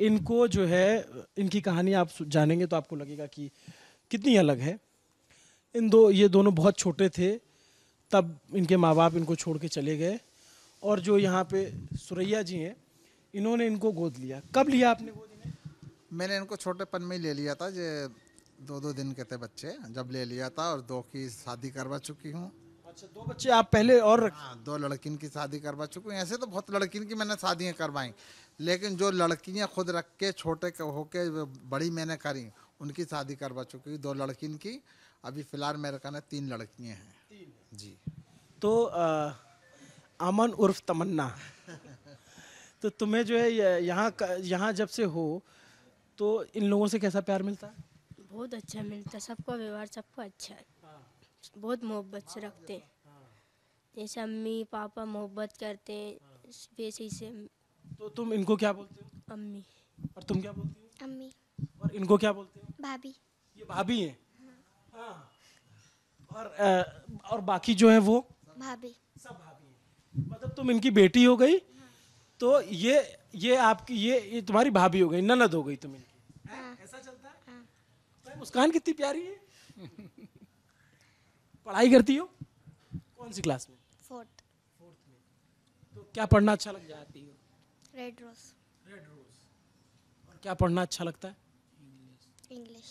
इनको जो है इनकी कहानी आप जानेंगे तो आपको लगेगा कि कितनी अलग है इन दो ये दोनों बहुत छोटे थे तब इनके माँ बाप इनको छोड़ के चले गए और जो यहाँ पे सुरैया जी हैं इन्होंने इनको गोद लिया कब लिया आपने गोद मैंने इनको छोटेपन में ही ले लिया था ये दो दो दिन के थे बच्चे जब ले लिया था और दो की शादी करवा चुकी हूँ अच्छा दो बच्चे आप पहले और हाँ, दो लड़कियों की शादी करवा चुके हैं ऐसे तो बहुत लड़कियों की मैंने शादियाँ करवाई लेकिन जो लड़कियाँ खुद रख के छोटे होके बड़ी मैंने करी उनकी शादी करवा चुकी हूँ दो लड़कियों की अभी फिलहाल मेरे कहना तीन लड़कियाँ हैं जी तो आ, अमन उर्फ तमन्ना तो तुम्हें जो है यहाँ यहाँ जब से हो तो इन लोगों से कैसा प्यार मिलता है बहुत अच्छा मिलता है सबका व्यवहार सबका अच्छा है बहुत मोहब्बत से रखते हैं जैसे अम्मी पापा मोहब्बत करते हैं वैसे ही से तो तुम इनको क्या बोलते हो अम्मी और तुम क्या बोलती हो अम्मी और इनको क्या बोलते हो भाभी ये भाभी हैं हाँ और आ, और बाकी जो है वो भाभी सब भाभी हैं मतलब तुम इनकी बेटी हो गई तो ये ये आपकी ये, ये तुम्हारी भाभी हो गई ननद हो गई तुम इनकी हाँ। ऐसा चलता है हाँ। तो मुस्कान कितनी प्यारी है पढ़ाई करती हो कौन सी क्लास में फोर्थ फोर्थ में तो क्या पढ़ना अच्छा लग जाती हो रेड रोज रेड रोज और क्या पढ़ना अच्छा लगता है इंग्लिश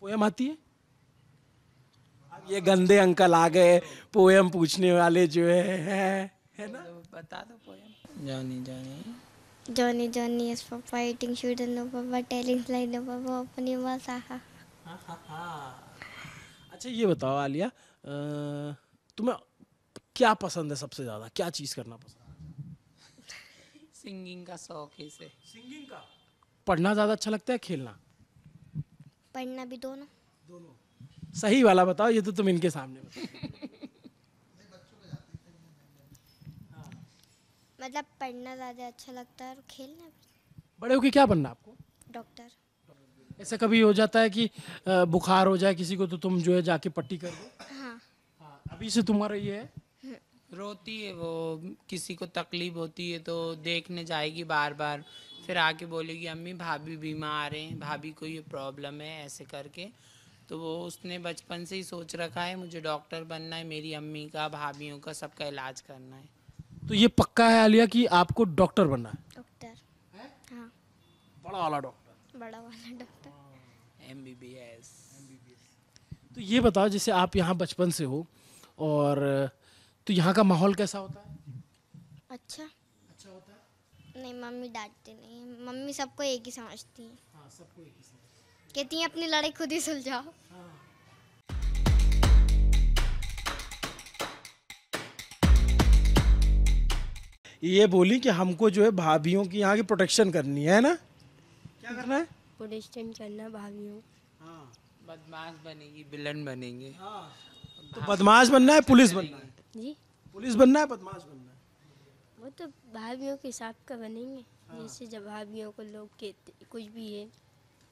पोएम आती है ये गंदे अंकल आ गए पोएम पूछने वाले जो है है, है ना तो बता दो पोएम जानी जानी Johnny Johnny is for fighting shooting no baba telling slide no baba open your ha ha ha अच्छा ये बताओ आलिया तुम्हें क्या पसंद है सबसे ज़्यादा क्या चीज़ करना पसंद सिंगिंग का शौक है से सिंगिंग का पढ़ना ज़्यादा अच्छा लगता है खेलना पढ़ना भी दोनों दोनों सही वाला बताओ ये तो तुम इनके सामने बताओ मतलब पढ़ना ज़्यादा अच्छा लगता है और खेलना भी बड़े होके क्या बनना आपको डॉक्टर ऐसा कभी हो जाता है कि बुखार हो जाए किसी को तो तुम जो है जाके पट्टी कर दो हाँ, हाँ अभी से तुम्हारा ये है रोती है वो किसी को तकलीफ होती है तो देखने जाएगी बार बार फिर आके बोलेगी अम्मी भाभी बीमार हैं भाभी को ये प्रॉब्लम है ऐसे करके तो वो उसने बचपन से ही सोच रखा है मुझे डॉक्टर बनना है मेरी अम्मी का भाभीियों का सबका इलाज करना है तो ये पक्का है आलिया कि आपको डॉक्टर बनना है डॉक्टर हाँ बड़ा वाला डॉक्टर बड़ा वाला doctor M B B S तो ये बताओ जैसे आप यहाँ बचपन से हो और तो यहाँ का माहौल कैसा होता है अच्छा अच्छा होता है नहीं मम्मी डांटते नहीं मम्मी सबको एक ही समझती है हाँ, कहती हैं अपनी लड़ाई खुद ही सुलझाओ हाँ। ये बोली कि हमको जो है भाभीियों की यहाँ की प्रोटेक्शन करनी है ना क्या करना है पुलिस टाइम करना भाभी हूँ हाँ बदमाश बनेगी बिलन बनेंगे हाँ तो बदमाश बनना है पुलिस बनना है जी पुलिस बनना है बदमाश बनना है वो तो भाभीियों के हिसाब का बनेंगे हाँ। जैसे जब भाभीियों को लोग कहते कुछ भी है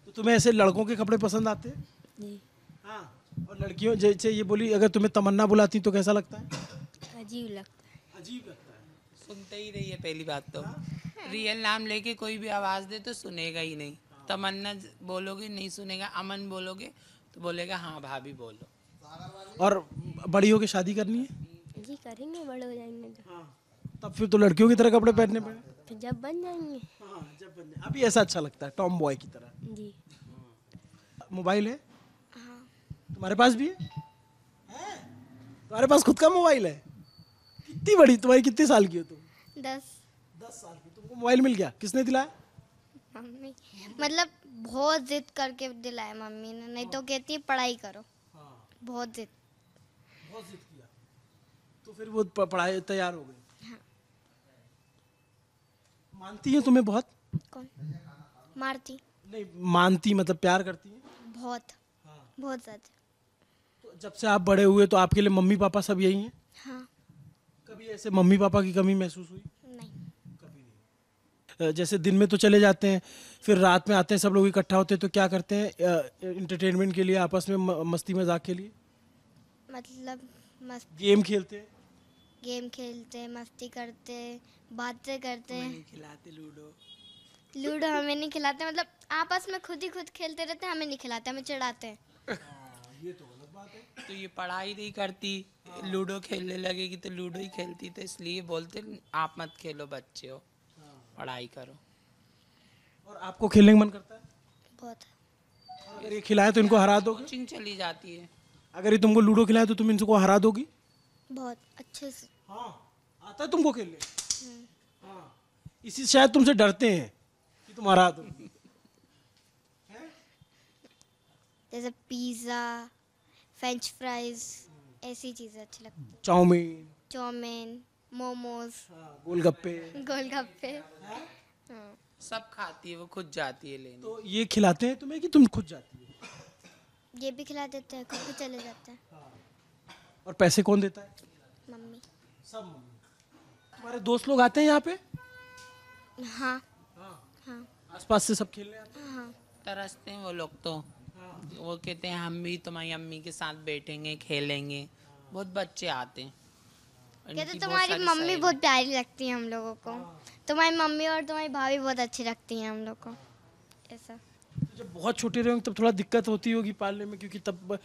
तो तुम्हें ऐसे लड़कों के कपड़े पसंद आते हैं जी हाँ और लड़कियों जैसे ये बोली अगर तुम्हें तमन्ना बुलाती तो कैसा लगता है अजीब लगता है अजीब लगता है सुनते ही है पहली बात तो हाँ। रियल नाम लेके कोई भी आवाज़ दे तो सुनेगा ही नहीं तमन्ना बोलोगे नहीं सुनेगा अमन बोलोगे तो बोलेगा हाँ भाभी बोलो और बड़ी होके शादी करनी है जी करेंगे बड़े हो जाएंगे तो हाँ। तब फिर तो लड़कियों की तरह कपड़े पहनने पड़े फिर जब बन जाएंगे हाँ, जब बन जाए अभी ऐसा अच्छा लगता है टॉम बॉय की तरह जी मोबाइल है हाँ। तुम्हारे पास भी है? तुम्हारे पास खुद का मोबाइल है कितनी बड़ी तुम्हारी कितने साल की हो तुम दस दस साल की तुमको मोबाइल मिल गया किसने दिलाया मम्मी मतलब बहुत जिद करके दिलाया मम्मी ने नहीं तो हाँ। कहती पढ़ाई करो हाँ। बहुत जिद बहुत जिद किया तो फिर वो पढ़ाई तैयार हो गई हाँ। मानती है तुम्हें बहुत कौन मारती नहीं मानती मतलब प्यार करती है बहुत हाँ। बहुत ज्यादा तो जब से आप बड़े हुए तो आपके लिए मम्मी पापा सब यही हैं हाँ कभी ऐसे मम्मी पापा की कमी महसूस हुई जैसे दिन में तो चले जाते हैं फिर रात में आते हैं सब लोग इकट्ठा होते हैं तो क्या करते हैं इंटरटेनमेंट के लिए आपस में मस्ती मजाक के लिए मतलब मस्ती गेम खेलते हैं गेम खेलते हैं मस्ती करते बातें करते हैं खिलाते लूडो लूडो हमें नहीं खिलाते मतलब आपस में खुद ही खुद खेलते रहते हमें नहीं खिलाते हमें चढ़ाते हैं हाँ, ये तो गलत बात है तो ये पढ़ाई नहीं करती हाँ। लूडो खेलने लगेगी तो लूडो ही खेलती तो इसलिए बोलते आप मत खेलो बच्चे हो पढ़ाई करो और आपको खेलने का मन करता है बहुत अगर ये खिलाए तो इनको हरा दोगे कोचिंग चली जाती है अगर ये तुमको लूडो खिलाए तो तुम इनको हरा दोगी बहुत अच्छे से हाँ आता है तुमको खेलने हम्म। हाँ इसी शायद तुमसे डरते हैं कि तुम हरा दो जैसे पिज़्ज़ा फ्रेंच फ्राइज ऐसी चीज़ें अच्छी लगती चाउमीन चाउमीन मोमोज हाँ, गोलगप्पे गोलगप्पे हाँ? हाँ। सब खाती है वो खुद जाती है लेने तो ये खिलाते हैं तुम्हें कि तुम खुद जाती हो ये भी खिला देते हैं खुद भी चले जाते हैं और पैसे कौन देता है मम्मी सब मम्मी तुम्हारे दोस्त लोग आते हैं यहाँ पे हाँ हाँ आसपास से सब खेलने आते हैं हाँ तरसते हैं वो लोग तो वो कहते हैं हम भी तुम्हारी अम्मी के साथ बैठेंगे खेलेंगे बहुत बच्चे आते हैं कहते तुम्हारी मम्मी बहुत प्यारी लगती है हम लोगों को हाँ। तुम्हारी मम्मी और तुम्हारी भाभी बहुत अच्छी लगती हैं हम लोग को ऐसा जब बहुत छोटे रहे तब थोड़ा दिक्कत होती होगी पालने में क्योंकि तब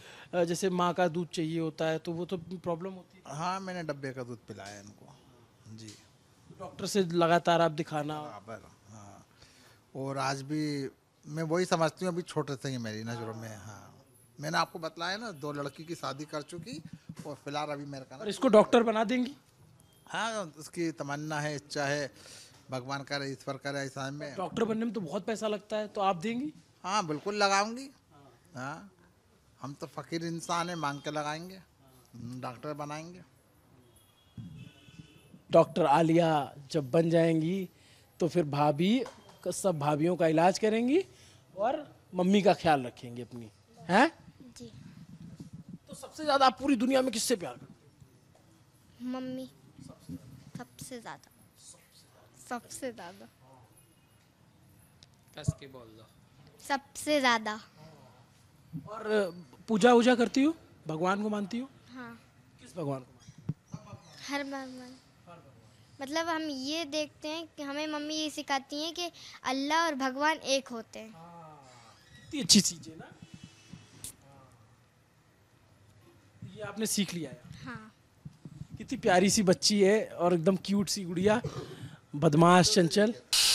जैसे माँ का दूध चाहिए होता है तो वो तो प्रॉब्लम होती है हाँ मैंने डब्बे का दूध पिलाया है इनको जी डॉक्टर से लगातार आप दिखाना हाँ और आज भी मैं वही समझती हूँ अभी छोटे से ही मेरी नज़रों में हाँ मैंने आपको बताया ना दो लड़की की शादी कर चुकी और फिलहाल अभी मेरे का इसको डॉक्टर बना देंगी हाँ उसकी तमन्ना है इच्छा है भगवान करे ईश्वर करे ऐसा में डॉक्टर बनने में तो बहुत पैसा लगता है तो आप देंगी हाँ बिल्कुल लगाऊंगी हाँ हम तो फकीर इंसान है मांग के लगाएंगे डॉक्टर बनाएंगे डॉक्टर आलिया जब बन जाएंगी तो फिर भाभी सब भाभीियों का इलाज करेंगी और मम्मी का ख्याल रखेंगे अपनी हैं सबसे ज्यादा आप पूरी दुनिया में किससे प्यार करते मम्मी सबसे ज्यादा सबसे ज्यादा कस के बोल दो सबसे ज्यादा और पूजा उजा करती हो भगवान को मानती हो हाँ किस भगवान को हर भगवान मतलब हम ये देखते हैं कि हमें मम्मी ये सिखाती हैं कि अल्लाह और भगवान एक होते हैं हाँ। कितनी अच्छी चीज़ है ना ये आपने सीख लिया है हाँ कितनी प्यारी सी बच्ची है और एकदम क्यूट सी गुड़िया बदमाश चंचल